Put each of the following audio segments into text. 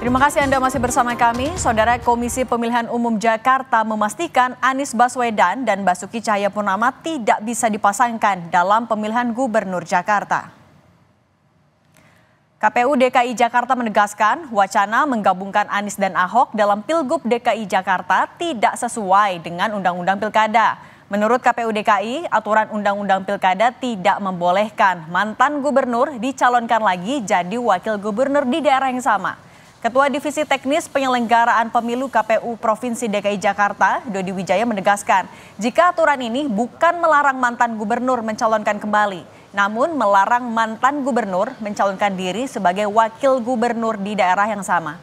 Terima kasih Anda masih bersama kami. Saudara Komisi Pemilihan Umum Jakarta memastikan Anies Baswedan dan Basuki Cahayapurnama tidak bisa dipasangkan dalam pemilihan Gubernur Jakarta. KPU DKI Jakarta menegaskan wacana menggabungkan Anies dan Ahok dalam Pilgub DKI Jakarta tidak sesuai dengan Undang-Undang Pilkada. Menurut KPU DKI, aturan Undang-Undang Pilkada tidak membolehkan mantan gubernur dicalonkan lagi jadi wakil gubernur di daerah yang sama. Ketua Divisi Teknis Penyelenggaraan Pemilu KPU Provinsi DKI Jakarta, Dodi Wijaya menegaskan, jika aturan ini bukan melarang mantan gubernur mencalonkan kembali, namun melarang mantan gubernur mencalonkan diri sebagai wakil gubernur di daerah yang sama.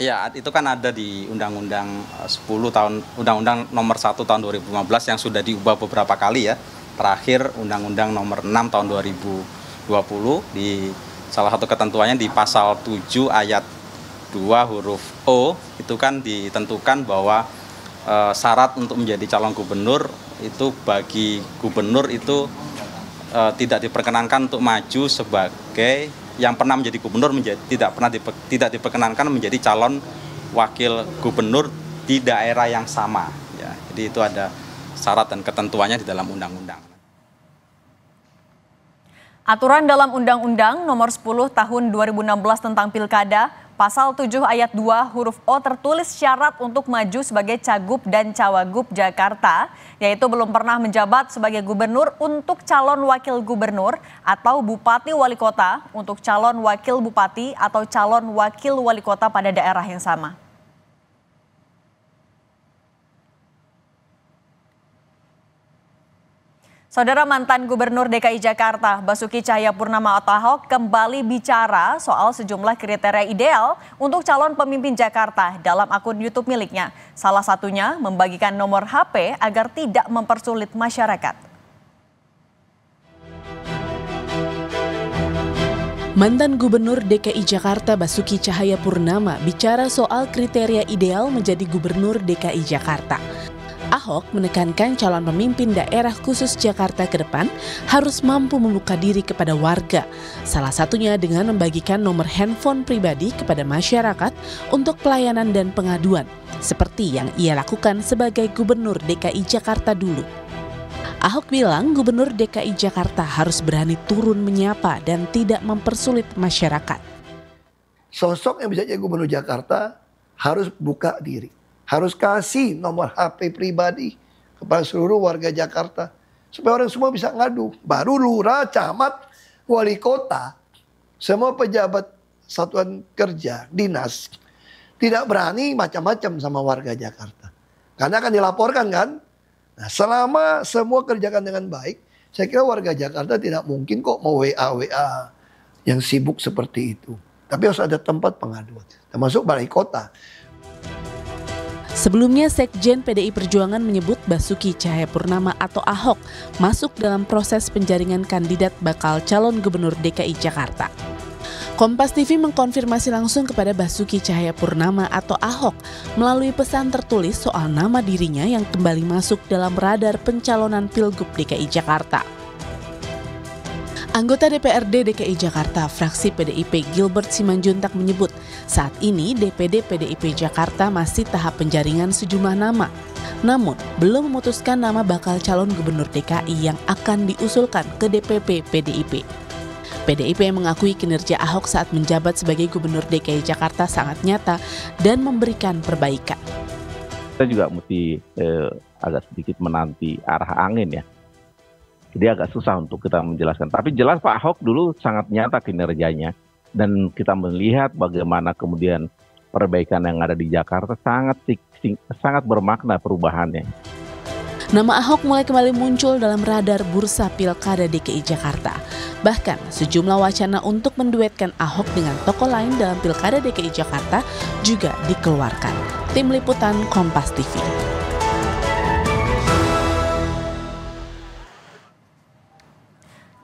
Iya, itu kan ada di Undang-Undang 10 eh, tahun Undang-Undang Nomor 1 tahun 2015 yang sudah diubah beberapa kali ya. Terakhir Undang-Undang Nomor 6 tahun 2020 di Salah satu ketentuannya di pasal 7 ayat 2 huruf O itu kan ditentukan bahwa e, syarat untuk menjadi calon gubernur itu bagi gubernur itu e, tidak diperkenankan untuk maju sebagai yang pernah menjadi gubernur menjadi tidak pernah dipe, tidak diperkenankan menjadi calon wakil gubernur di daerah yang sama ya. Jadi itu ada syarat dan ketentuannya di dalam undang-undang. Aturan dalam Undang-Undang Nomor 10 Tahun 2016 tentang Pilkada, pasal 7 ayat 2 huruf O tertulis syarat untuk maju sebagai cagup dan cawagup Jakarta, yaitu belum pernah menjabat sebagai gubernur untuk calon wakil gubernur atau bupati wali kota untuk calon wakil bupati atau calon wakil wali kota pada daerah yang sama. Saudara mantan Gubernur DKI Jakarta Basuki Cahayapurnama atau Ahok kembali bicara soal sejumlah kriteria ideal untuk calon pemimpin Jakarta dalam akun YouTube miliknya. Salah satunya membagikan nomor HP agar tidak mempersulit masyarakat. Mantan Gubernur DKI Jakarta Basuki Cahayapurnama bicara soal kriteria ideal menjadi Gubernur DKI Jakarta. Ahok menekankan calon pemimpin daerah khusus Jakarta ke depan harus mampu membuka diri kepada warga, salah satunya dengan membagikan nomor handphone pribadi kepada masyarakat untuk pelayanan dan pengaduan, seperti yang ia lakukan sebagai Gubernur DKI Jakarta dulu. Ahok bilang Gubernur DKI Jakarta harus berani turun menyapa dan tidak mempersulit masyarakat. Sosok yang bisa jadi Gubernur Jakarta harus buka diri harus kasih nomor HP pribadi kepada seluruh warga Jakarta supaya orang semua bisa ngadu. Baru lurah, camat, wali kota, semua pejabat satuan kerja, dinas tidak berani macam-macam sama warga Jakarta. Karena akan dilaporkan kan? Nah, selama semua kerjakan dengan baik, saya kira warga Jakarta tidak mungkin kok mau WA-WA yang sibuk seperti itu. Tapi harus ada tempat pengaduan, termasuk balai kota. Sebelumnya, Sekjen PDI Perjuangan menyebut Basuki Cahayapurnama atau Ahok masuk dalam proses penjaringan kandidat bakal calon gubernur DKI Jakarta. Kompas TV mengkonfirmasi langsung kepada Basuki Cahayapurnama atau Ahok melalui pesan tertulis soal nama dirinya yang kembali masuk dalam radar pencalonan Pilgub DKI Jakarta. Anggota DPRD DKI Jakarta, fraksi PDIP Gilbert Simanjuntak menyebut, saat ini DPD PDIP Jakarta masih tahap penjaringan sejumlah nama. Namun, belum memutuskan nama bakal calon gubernur DKI yang akan diusulkan ke DPP PDIP. PDIP mengakui kinerja Ahok saat menjabat sebagai gubernur DKI Jakarta sangat nyata dan memberikan perbaikan. Kita juga mesti eh, agak sedikit menanti arah angin ya jadi agak susah untuk kita menjelaskan. Tapi jelas Pak Ahok dulu sangat nyata kinerjanya dan kita melihat bagaimana kemudian perbaikan yang ada di Jakarta sangat sangat bermakna perubahannya. Nama Ahok mulai kembali muncul dalam radar bursa pilkada DKI Jakarta. Bahkan sejumlah wacana untuk menduetkan Ahok dengan tokoh lain dalam pilkada DKI Jakarta juga dikeluarkan. Tim Liputan Kompas TV.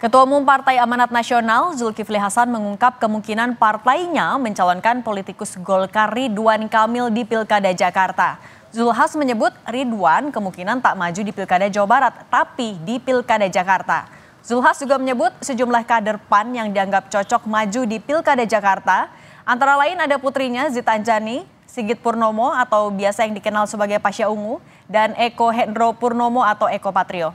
Ketua Umum Partai Amanat Nasional Zulkifli Hasan mengungkap kemungkinan partainya mencalonkan politikus Golkar Ridwan Kamil di Pilkada Jakarta. Zulhas menyebut Ridwan kemungkinan tak maju di Pilkada Jawa Barat, tapi di Pilkada Jakarta. Zulhas juga menyebut sejumlah kader PAN yang dianggap cocok maju di Pilkada Jakarta, antara lain ada putrinya Zitanjani, Sigit Purnomo atau biasa yang dikenal sebagai Pasya Ungu, dan Eko Hendro Purnomo atau Eko Patrio.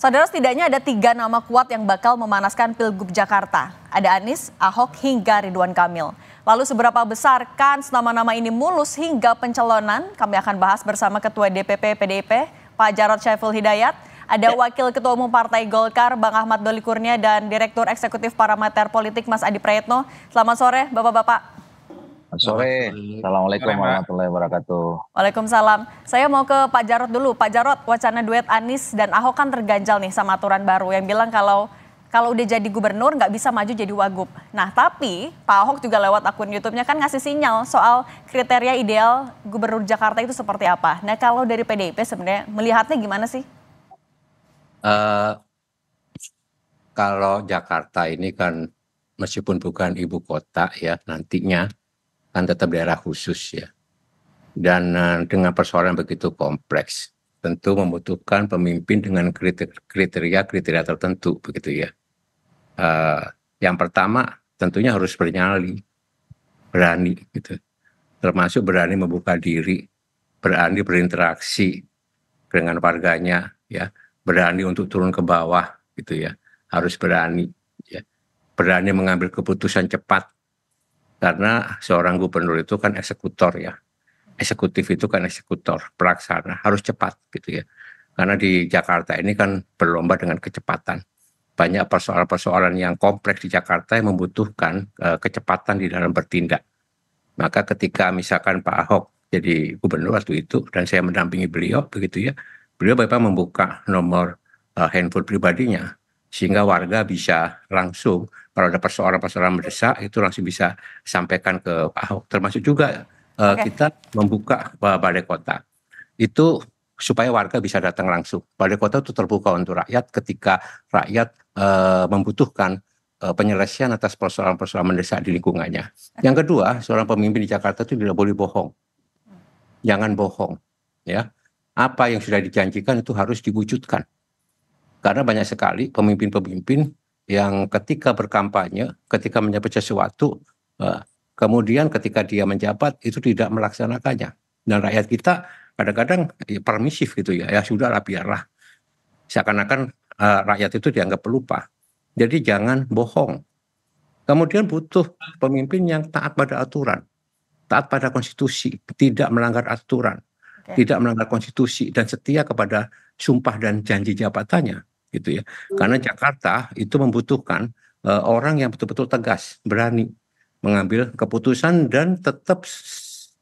Saudara setidaknya ada tiga nama kuat yang bakal memanaskan Pilgub Jakarta. Ada Anies, Ahok, hingga Ridwan Kamil. Lalu seberapa besar kans nama-nama ini mulus hingga pencalonan? Kami akan bahas bersama Ketua DPP PDIP, Pak Jarod Syaiful Hidayat. Ada ya. Wakil Ketua Umum Partai Golkar, Bang Ahmad Doli Kurnia, dan Direktur Eksekutif Parameter Politik, Mas Adi Prayetno. Selamat sore, Bapak-Bapak sore. Assalamualaikum warahmatullahi wabarakatuh. Waalaikumsalam. Saya mau ke Pak Jarot dulu. Pak Jarot, wacana duet Anies dan Ahok kan terganjal nih sama aturan baru yang bilang kalau kalau udah jadi gubernur nggak bisa maju jadi wagub. Nah tapi Pak Ahok juga lewat akun YouTube-nya kan ngasih sinyal soal kriteria ideal gubernur Jakarta itu seperti apa. Nah kalau dari PDIP sebenarnya melihatnya gimana sih? Uh, kalau Jakarta ini kan meskipun bukan ibu kota ya nantinya kan tetap daerah khusus ya. Dan eh, dengan persoalan begitu kompleks, tentu membutuhkan pemimpin dengan kriteria-kriteria tertentu begitu ya. Uh, yang pertama tentunya harus bernyali, berani gitu. Termasuk berani membuka diri, berani berinteraksi dengan warganya ya, berani untuk turun ke bawah gitu ya. Harus berani ya. Berani mengambil keputusan cepat karena seorang gubernur itu kan eksekutor ya eksekutif itu kan eksekutor pelaksana harus cepat gitu ya karena di Jakarta ini kan berlomba dengan kecepatan banyak persoalan-persoalan yang kompleks di Jakarta yang membutuhkan uh, kecepatan di dalam bertindak maka ketika misalkan Pak Ahok jadi gubernur waktu itu dan saya mendampingi beliau begitu ya beliau memang membuka nomor uh, handphone pribadinya sehingga warga bisa langsung kalau ada persoalan-persoalan mendesak itu langsung bisa sampaikan ke Pak Ahok termasuk juga uh, eh, okay. kita membuka eh, balai kota itu supaya warga bisa datang langsung balai kota itu terbuka untuk rakyat ketika rakyat uh, membutuhkan uh, penyelesaian atas persoalan-persoalan mendesak di lingkungannya yang kedua seorang pemimpin di Jakarta itu tidak boleh bohong jangan bohong ya apa yang sudah dijanjikan itu harus diwujudkan karena banyak sekali pemimpin-pemimpin yang ketika berkampanye, ketika menyebut sesuatu, eh, kemudian ketika dia menjabat itu tidak melaksanakannya. Dan rakyat kita kadang-kadang ya, permisif gitu ya, ya sudahlah biarlah. Seakan-akan eh, rakyat itu dianggap pelupa. Jadi jangan bohong. Kemudian butuh pemimpin yang taat pada aturan, taat pada konstitusi, tidak melanggar aturan, okay. tidak melanggar konstitusi dan setia kepada sumpah dan janji jabatannya gitu ya. Hmm. Karena Jakarta itu membutuhkan uh, orang yang betul-betul tegas, berani mengambil keputusan dan tetap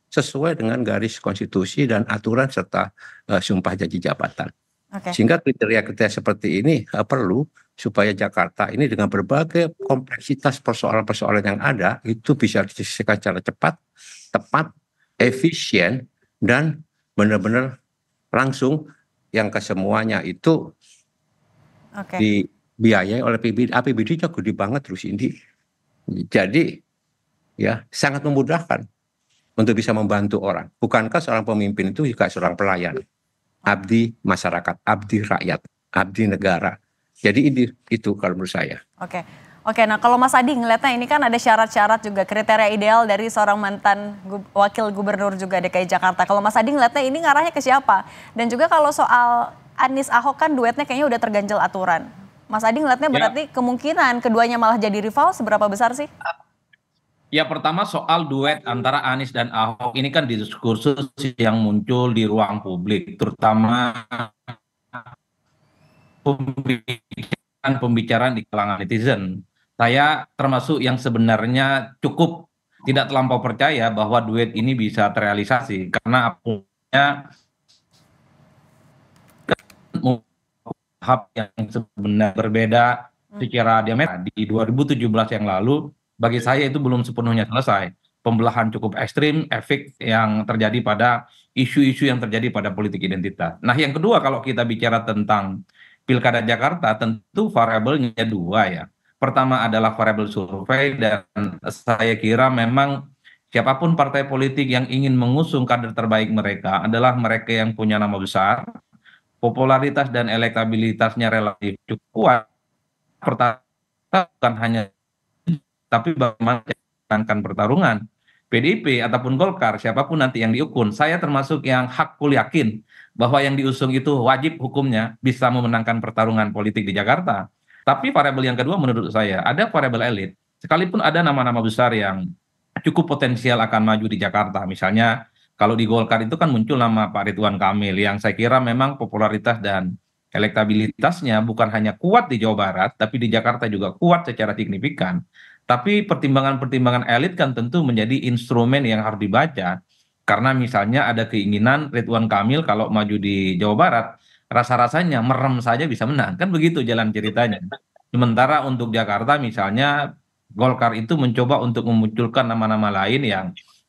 sesuai dengan garis konstitusi dan aturan serta uh, sumpah janji jabatan. Okay. Sehingga kriteria-kriteria seperti ini uh, perlu supaya Jakarta ini dengan berbagai kompleksitas persoalan-persoalan yang ada itu bisa diselesaikan secara cepat, tepat, efisien dan benar-benar langsung yang kesemuanya itu okay. dibiayai oleh APBD. Ah, APBD-nya gede banget terus ini. Jadi ya sangat memudahkan untuk bisa membantu orang. Bukankah seorang pemimpin itu juga seorang pelayan, abdi masyarakat, abdi rakyat, abdi negara. Jadi ini itu kalau menurut saya. Oke. Okay. Oke, nah kalau Mas Adi ngelihatnya ini kan ada syarat-syarat juga kriteria ideal dari seorang mantan gub, wakil gubernur juga DKI Jakarta. Kalau Mas Adi ngelihatnya ini ngarahnya ke siapa? Dan juga kalau soal Anies Ahok kan duetnya kayaknya udah terganjel aturan. Mas Adi ngeliatnya ya. berarti ya. kemungkinan keduanya malah jadi rival seberapa besar sih? Ya pertama soal duet antara Anies dan Ahok ini kan diskursus yang muncul di ruang publik, terutama pembicaraan-pembicaraan di kalangan netizen. Saya termasuk yang sebenarnya cukup tidak terlampau percaya bahwa duet ini bisa terrealisasi karena apunya hub yang sebenarnya berbeda hmm. secara diameter di 2017 yang lalu bagi saya itu belum sepenuhnya selesai pembelahan cukup ekstrim efek yang terjadi pada isu-isu yang terjadi pada politik identitas. Nah yang kedua kalau kita bicara tentang pilkada Jakarta tentu variabelnya dua ya. Pertama adalah variabel survei dan saya kira memang siapapun partai politik yang ingin mengusung kader terbaik mereka adalah mereka yang punya nama besar, popularitas dan elektabilitasnya relatif cukup kuat pertarungan bukan hanya tapi bagaimana menangkan pertarungan PDIP ataupun Golkar siapapun nanti yang diukun saya termasuk yang hakul yakin bahwa yang diusung itu wajib hukumnya bisa memenangkan pertarungan politik di Jakarta tapi variabel yang kedua menurut saya ada variabel elit sekalipun ada nama-nama besar yang cukup potensial akan maju di Jakarta misalnya kalau di Golkar itu kan muncul nama Pak Ridwan Kamil yang saya kira memang popularitas dan elektabilitasnya bukan hanya kuat di Jawa Barat, tapi di Jakarta juga kuat secara signifikan. Tapi pertimbangan-pertimbangan elit kan tentu menjadi instrumen yang harus dibaca. Karena misalnya ada keinginan Ridwan Kamil kalau maju di Jawa Barat, rasa-rasanya merem saja bisa menang. Kan begitu jalan ceritanya. Sementara untuk Jakarta misalnya Golkar itu mencoba untuk memunculkan nama-nama lain yang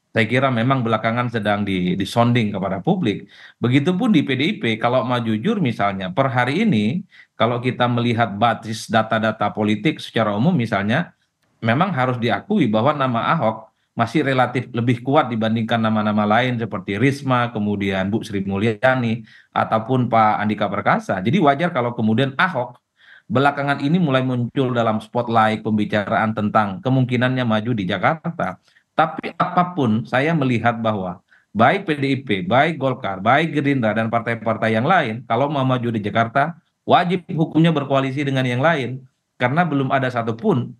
saya kira memang belakangan sedang disonding kepada publik begitupun di pdip kalau mau jujur misalnya per hari ini kalau kita melihat basis data data politik secara umum misalnya memang harus diakui bahwa nama ahok masih relatif lebih kuat dibandingkan nama-nama lain seperti Risma, kemudian Bu Sri Mulyani, ataupun Pak Andika Perkasa. Jadi wajar kalau kemudian Ahok belakangan ini mulai muncul dalam spotlight pembicaraan tentang kemungkinannya maju di Jakarta tapi apapun saya melihat bahwa baik pdip baik golkar baik gerindra dan partai partai yang lain kalau mau maju di jakarta wajib hukumnya berkoalisi dengan yang lain karena belum ada satupun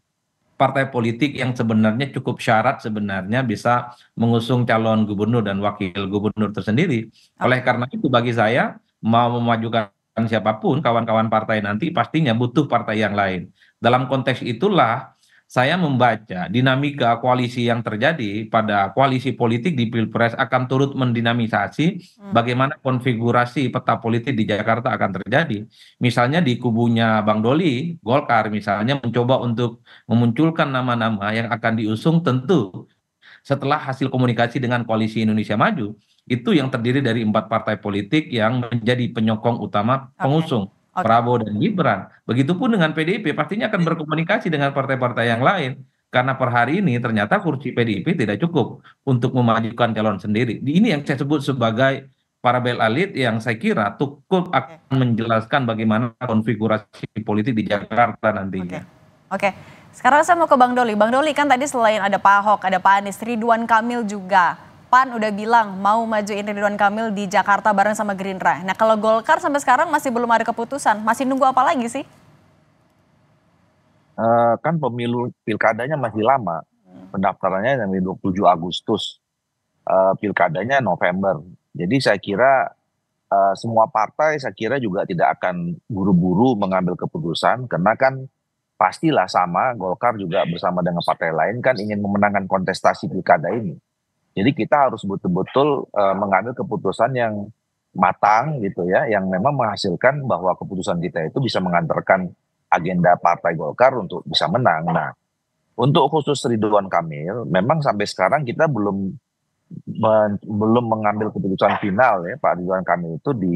partai politik yang sebenarnya cukup syarat sebenarnya bisa mengusung calon gubernur dan wakil gubernur tersendiri. Oleh karena itu bagi saya mau memajukan siapapun kawan-kawan partai nanti pastinya butuh partai yang lain. Dalam konteks itulah saya membaca dinamika koalisi yang terjadi pada koalisi politik di Pilpres akan turut mendinamisasi hmm. bagaimana konfigurasi peta politik di Jakarta akan terjadi. Misalnya di kubunya Bang Doli, Golkar misalnya mencoba untuk memunculkan nama-nama yang akan diusung tentu setelah hasil komunikasi dengan koalisi Indonesia Maju itu yang terdiri dari empat partai politik yang menjadi penyokong utama pengusung. Okay prabowo dan gibran begitupun dengan pdip pastinya akan berkomunikasi dengan partai partai yang lain karena per hari ini ternyata kursi pdip tidak cukup untuk memajukan calon sendiri ini yang saya sebut sebagai parabel alit yang saya kira cukup akan menjelaskan bagaimana konfigurasi politik di Jakarta nantinya. Oke. Oke. Sekarang saya mau ke Bang Doli. Bang Doli kan tadi selain ada Pak Ahok, ada Pak Anies, Ridwan Kamil juga PAN udah bilang mau majuin Ridwan Kamil di Jakarta bareng sama Gerindra. Nah kalau Golkar sampai sekarang masih belum ada keputusan, masih nunggu apa lagi sih? Uh, kan pemilu pilkadanya masih lama, pendaftarannya yang 27 Agustus, uh, pilkadanya November. Jadi saya kira uh, semua partai saya kira juga tidak akan buru-buru mengambil keputusan karena kan pastilah sama Golkar juga bersama dengan partai lain kan ingin memenangkan kontestasi pilkada ini. Jadi kita harus betul-betul uh, mengambil keputusan yang matang gitu ya, yang memang menghasilkan bahwa keputusan kita itu bisa mengantarkan agenda Partai Golkar untuk bisa menang. Nah, untuk khusus Ridwan Kamil, memang sampai sekarang kita belum men, belum mengambil keputusan final ya Pak Ridwan Kamil itu di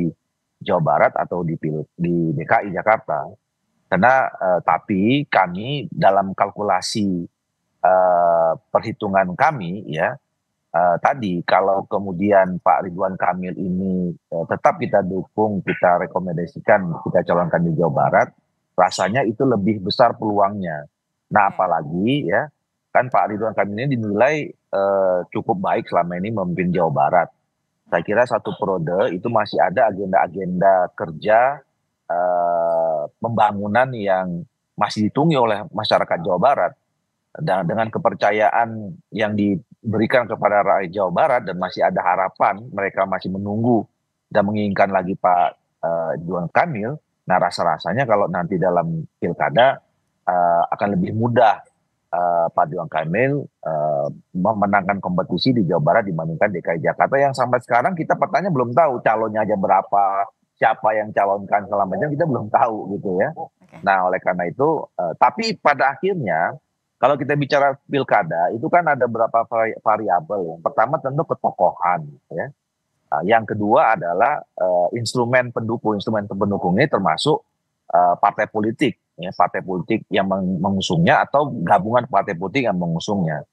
Jawa Barat atau di di DKI Jakarta. Karena eh, tapi kami dalam kalkulasi eh, perhitungan kami ya uh, tadi kalau kemudian Pak Ridwan Kamil ini uh, tetap kita dukung, kita rekomendasikan, kita calonkan di Jawa Barat, rasanya itu lebih besar peluangnya. Nah, hmm. apalagi ya kan Pak Ridwan Kamil ini dinilai uh, cukup baik selama ini memimpin Jawa Barat. Saya kira satu periode itu masih ada agenda-agenda kerja uh, pembangunan yang masih ditunggu oleh masyarakat Jawa Barat dan dengan kepercayaan yang di, berikan kepada rakyat Jawa Barat dan masih ada harapan mereka masih menunggu dan menginginkan lagi Pak uh, eh, Juan Kamil. Nah rasa-rasanya kalau nanti dalam pilkada uh, akan lebih mudah uh, Pak Juan Kamil uh, memenangkan kompetisi di Jawa Barat dibandingkan DKI Jakarta yang sampai sekarang kita petanya belum tahu calonnya aja berapa, siapa yang calonkan selama macam kita belum tahu gitu ya. Nah oleh karena itu, uh, tapi pada akhirnya kalau kita bicara pilkada itu kan ada beberapa variabel. Ya. Yang pertama tentu ketokohan, ya. Nah, yang kedua adalah uh, instrumen pendukung. Instrumen pendukung ini termasuk uh, partai politik, ya, partai politik yang mengusungnya atau gabungan partai politik yang mengusungnya.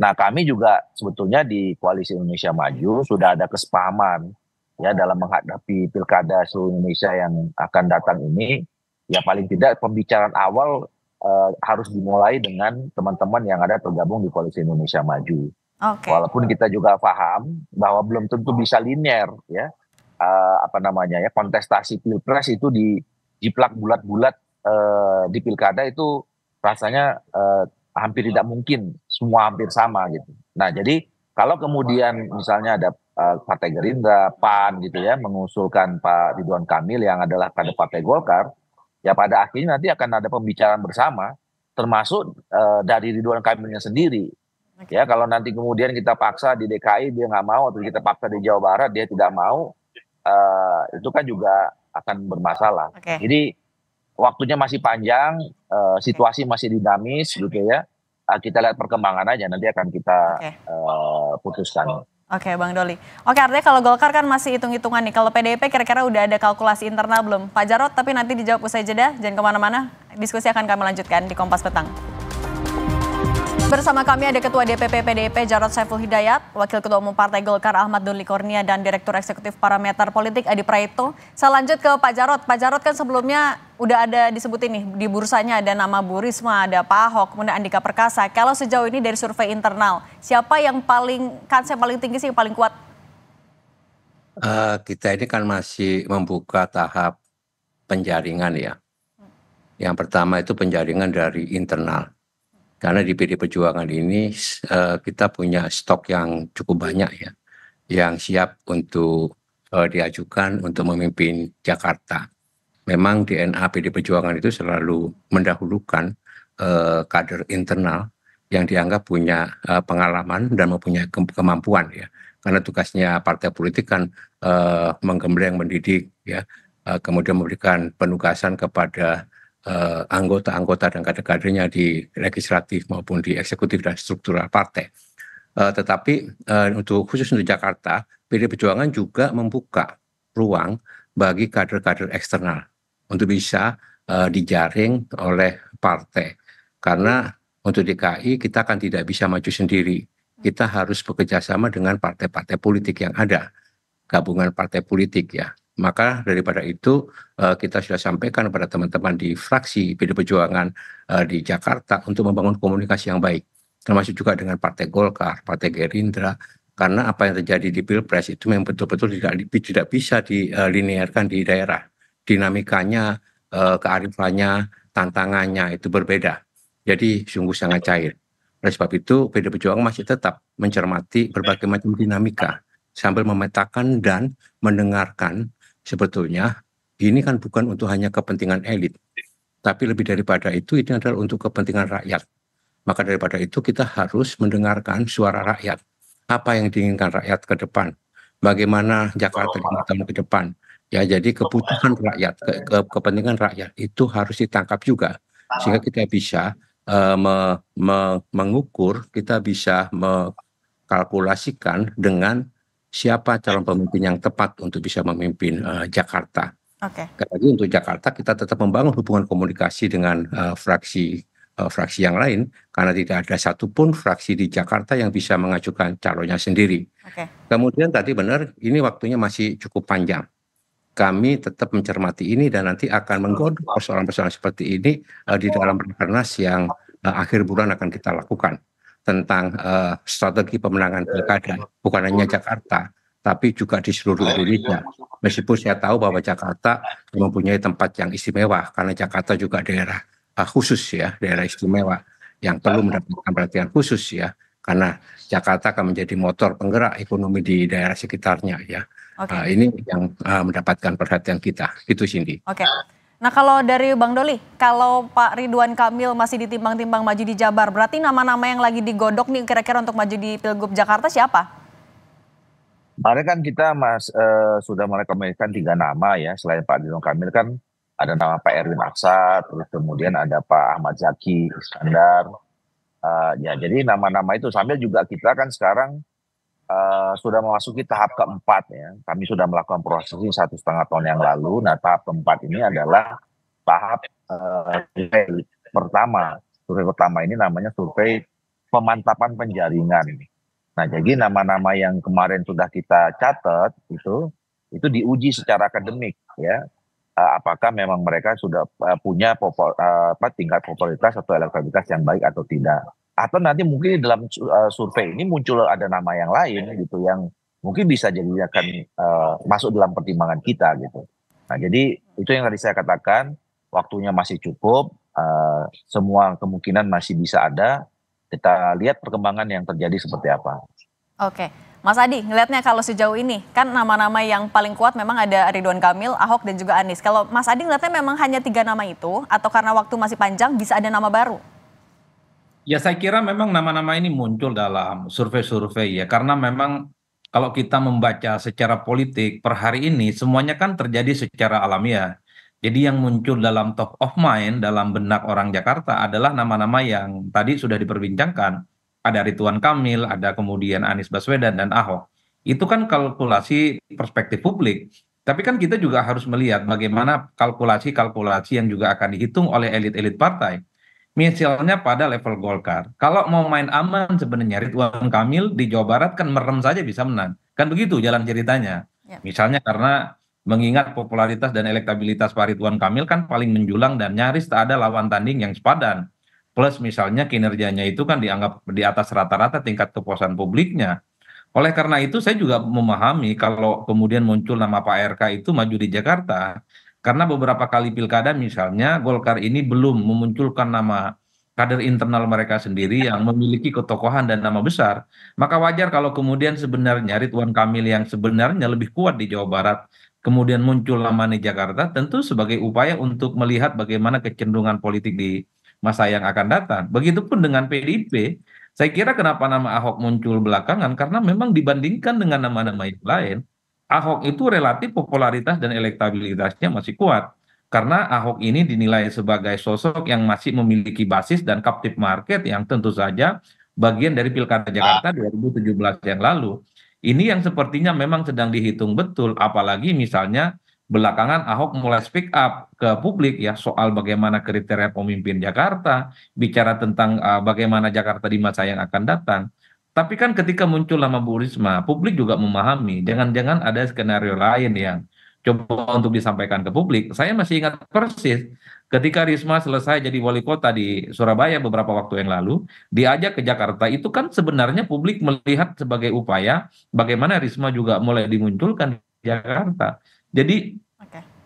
Nah, kami juga sebetulnya di Koalisi Indonesia Maju sudah ada kesepahaman ya dalam menghadapi pilkada seluruh Indonesia yang akan datang ini. Ya paling tidak pembicaraan awal Eh, harus dimulai dengan teman-teman yang ada tergabung di koalisi Indonesia Maju. Okay. Walaupun kita juga paham bahwa belum tentu bisa linear ya uh, apa namanya ya kontestasi pilpres itu di jiplak bulat-bulat uh, di pilkada itu rasanya uh, hampir tidak mungkin semua hampir sama gitu. Nah jadi kalau kemudian misalnya ada uh, partai Gerindra, PAN gitu ya mengusulkan Pak Ridwan Kamil yang adalah kader partai Golkar, ya pada akhirnya nanti akan ada pembicaraan bersama termasuk e, dari Ridwan Kamilnya sendiri okay. ya kalau nanti kemudian kita paksa di DKI dia nggak mau atau kita paksa di Jawa Barat dia tidak mau e, itu kan juga akan bermasalah okay. jadi waktunya masih panjang e, situasi okay. masih dinamis gitu ya kita lihat perkembangan aja nanti akan kita okay. e, putuskan. Oke, Bang Doli. Oke, artinya kalau Golkar kan masih hitung-hitungan nih. Kalau PDIP kira-kira udah ada kalkulasi internal belum? Pak Jarot, tapi nanti dijawab usai jeda. Jangan kemana-mana. Diskusi akan kami lanjutkan di Kompas Petang bersama kami ada Ketua DPP PDIP Jarod Saiful Hidayat, Wakil Ketua Umum Partai Golkar Ahmad Doli Kurnia, dan Direktur Eksekutif Parameter Politik Adi Praito. Saya lanjut ke Pak Jarod. Pak Jarod kan sebelumnya udah ada disebutin nih, di bursanya ada nama Bu Risma, ada Pak Ahok, kemudian Andika Perkasa. Kalau sejauh ini dari survei internal, siapa yang paling, kan saya paling tinggi sih, yang paling kuat? Uh, kita ini kan masih membuka tahap penjaringan ya. Hmm. Yang pertama itu penjaringan dari internal. Karena di PD Perjuangan ini eh, kita punya stok yang cukup banyak ya, yang siap untuk eh, diajukan untuk memimpin Jakarta. Memang DNA PD Perjuangan itu selalu mendahulukan eh, kader internal yang dianggap punya pengalaman dan mempunyai kemampuan ya karena tugasnya partai politik kan uh, menggembleng mendidik ya kemudian memberikan penugasan kepada Eh, anggota-anggota dan kader-kadernya di legislatif maupun di eksekutif dan struktural partai. Eh, tetapi eh, untuk khusus untuk Jakarta, PD Perjuangan juga membuka ruang bagi kader-kader eksternal untuk bisa dijaring oleh partai. Karena untuk DKI kita kan tidak bisa maju sendiri. Kita harus bekerja sama dengan partai-partai politik yang ada, gabungan partai politik ya maka daripada itu eh, kita sudah sampaikan kepada teman-teman di fraksi PD Perjuangan eh, di Jakarta untuk membangun komunikasi yang baik termasuk juga dengan Partai Golkar, Partai Gerindra karena apa yang terjadi di Pilpres itu memang betul-betul tidak tidak bisa dilinearkan di daerah. Dinamikanya, eh, kearifannya, tantangannya itu berbeda. Jadi sungguh sangat cair. Oleh sebab itu PD Perjuangan masih tetap mencermati berbagai macam dinamika sambil memetakan dan mendengarkan sebetulnya ini kan bukan untuk hanya kepentingan elit, tapi lebih daripada itu ini adalah untuk kepentingan rakyat. Maka daripada itu kita harus mendengarkan suara rakyat. Apa yang diinginkan rakyat ke depan? Bagaimana Jakarta di tahun ke depan? Ya, jadi kebutuhan rakyat, ke, ke, kepentingan rakyat itu harus ditangkap juga sehingga kita bisa uh, me, me, mengukur, kita bisa mengkalkulasikan dengan siapa calon pemimpin yang tepat untuk bisa memimpin uh, Jakarta. Oke. Okay. untuk Jakarta kita tetap membangun hubungan komunikasi dengan uh, fraksi uh, fraksi yang lain karena tidak ada satupun fraksi di Jakarta yang bisa mengajukan calonnya sendiri. Okay. Kemudian tadi benar ini waktunya masih cukup panjang. Kami tetap mencermati ini dan nanti akan menggodok persoalan-persoalan seperti ini uh, di dalam rakernas yang uh, akhir bulan akan kita lakukan tentang uh, strategi pemenangan pilkada bukan hanya Jakarta tapi juga di seluruh oh, iya. Indonesia. Meskipun saya tahu bahwa Jakarta mempunyai tempat yang istimewa karena Jakarta juga daerah uh, khusus ya, daerah istimewa yang perlu mendapatkan perhatian khusus ya karena Jakarta akan menjadi motor penggerak ekonomi di daerah sekitarnya ya. Okay. Uh, eh, ini yang uh, mendapatkan perhatian kita. Itu Cindy. Oke. Okay. Nah kalau dari Bang Doli, kalau Pak Ridwan Kamil masih ditimbang-timbang maju di Jabar, berarti nama-nama yang lagi digodok nih kira-kira untuk maju di Pilgub Jakarta siapa? Kemarin kan kita mas eh, sudah merekomendasikan tiga nama ya, selain Pak Ridwan Kamil kan ada nama Pak Erwin Aksa, terus kemudian ada Pak Ahmad Zaki Iskandar. Uh, ya jadi nama-nama itu sambil juga kita kan sekarang Eh, sudah memasuki tahap keempat ya. Kami sudah melakukan proses ini satu setengah tahun yang lalu. Nah tahap keempat ini adalah tahap uh, eh, survei pertama. Survei pertama ini namanya survei pemantapan penjaringan. Nah jadi nama-nama yang kemarin sudah kita catat itu itu diuji secara akademik ya eh, apakah memang mereka sudah punya uh, apa, tingkat popularitas atau elektabilitas yang baik atau tidak atau nanti mungkin dalam uh, survei ini muncul ada nama yang lain gitu yang mungkin bisa jadi akan uh, masuk dalam pertimbangan kita gitu. Nah, jadi itu yang tadi saya katakan waktunya masih cukup, uh, semua kemungkinan masih bisa ada. Kita lihat perkembangan yang terjadi seperti apa. Oke. Mas Adi, ngelihatnya kalau sejauh ini kan nama-nama yang paling kuat memang ada Ridwan Kamil, Ahok dan juga Anies. Kalau Mas Adi ngelihatnya memang hanya tiga nama itu atau karena waktu masih panjang bisa ada nama baru? Ya saya kira memang nama-nama ini muncul dalam survei-survei ya karena memang kalau kita membaca secara politik per hari ini semuanya kan terjadi secara alamiah. Jadi yang muncul dalam top of mind dalam benak orang Jakarta adalah nama-nama yang tadi sudah diperbincangkan. Ada Rituan Kamil, ada kemudian Anies Baswedan dan Ahok. Itu kan kalkulasi perspektif publik. Tapi kan kita juga harus melihat bagaimana kalkulasi-kalkulasi yang juga akan dihitung oleh elit-elit partai misalnya pada level golkar kalau mau main aman sebenarnya ridwan kamil di jawa barat kan merem saja bisa menang kan begitu jalan ceritanya ya. misalnya karena mengingat popularitas dan elektabilitas pak ridwan kamil kan paling menjulang dan nyaris tak ada lawan tanding yang sepadan plus misalnya kinerjanya itu kan dianggap di atas rata-rata tingkat kepuasan publiknya oleh karena itu saya juga memahami kalau kemudian muncul nama Pak RK itu maju di Jakarta, karena beberapa kali pilkada misalnya golkar ini belum memunculkan nama kader internal mereka sendiri yang memiliki ketokohan dan nama besar, maka wajar kalau kemudian sebenarnya Ridwan Kamil yang sebenarnya lebih kuat di Jawa Barat, kemudian muncul nama di Jakarta, tentu sebagai upaya untuk melihat bagaimana kecenderungan politik di masa yang akan datang. Begitupun dengan PDIP, saya kira kenapa nama Ahok muncul belakangan, karena memang dibandingkan dengan nama-nama yang lain, Ahok itu relatif popularitas dan elektabilitasnya masih kuat. Karena Ahok ini dinilai sebagai sosok yang masih memiliki basis dan captive market yang tentu saja bagian dari Pilkada Jakarta 2017 ah. yang lalu. Ini yang sepertinya memang sedang dihitung betul, apalagi misalnya belakangan Ahok mulai speak up ke publik ya soal bagaimana kriteria pemimpin Jakarta, bicara tentang uh, bagaimana Jakarta di masa yang akan datang. Tapi kan ketika muncul nama Bu Risma, publik juga memahami. Jangan-jangan ada skenario lain yang coba untuk disampaikan ke publik. Saya masih ingat persis ketika Risma selesai jadi wali kota di Surabaya beberapa waktu yang lalu, diajak ke Jakarta itu kan sebenarnya publik melihat sebagai upaya bagaimana Risma juga mulai dimunculkan di Jakarta. Jadi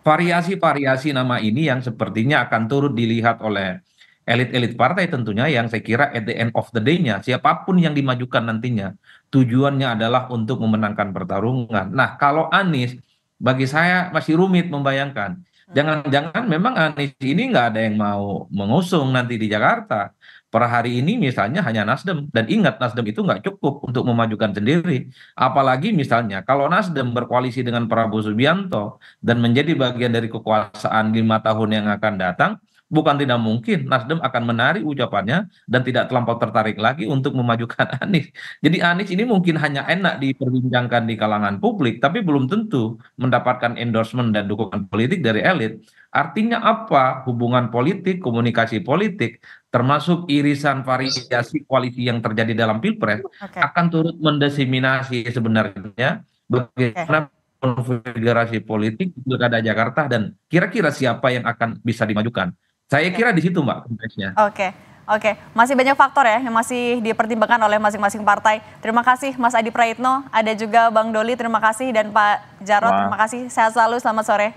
variasi-variasi nama ini yang sepertinya akan turut dilihat oleh elit elit partai tentunya yang saya kira at the end of the day-nya siapapun yang dimajukan nantinya tujuannya adalah untuk memenangkan pertarungan. Nah, kalau Anies bagi saya masih rumit membayangkan. Hmm. Jangan-jangan memang Anies ini nggak ada yang mau mengusung nanti di Jakarta. Per hari ini misalnya hanya Nasdem dan ingat Nasdem itu nggak cukup untuk memajukan sendiri. Apalagi misalnya kalau Nasdem berkoalisi dengan Prabowo Subianto dan menjadi bagian dari kekuasaan lima tahun yang akan datang, bukan tidak mungkin Nasdem akan menarik ucapannya dan tidak terlampau tertarik lagi untuk memajukan Anies. Jadi Anies ini mungkin hanya enak diperbincangkan di kalangan publik, tapi belum tentu mendapatkan endorsement dan dukungan politik dari elit. Artinya apa? Hubungan politik, komunikasi politik, termasuk irisan variasi koalisi yang terjadi dalam pilpres okay. akan turut mendesiminasi sebenarnya bagaimana okay konfigurasi politik di Pilkada Jakarta dan kira-kira siapa yang akan bisa dimajukan. Saya kira di situ Mbak konteksnya. Oke. Okay. Oke, masih banyak faktor ya yang masih dipertimbangkan oleh masing-masing partai. Terima kasih Mas Adi Praitno, ada juga Bang Doli, terima kasih dan Pak Jarot, terima kasih. Sehat selalu, selamat sore.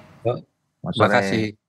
Terima kasih.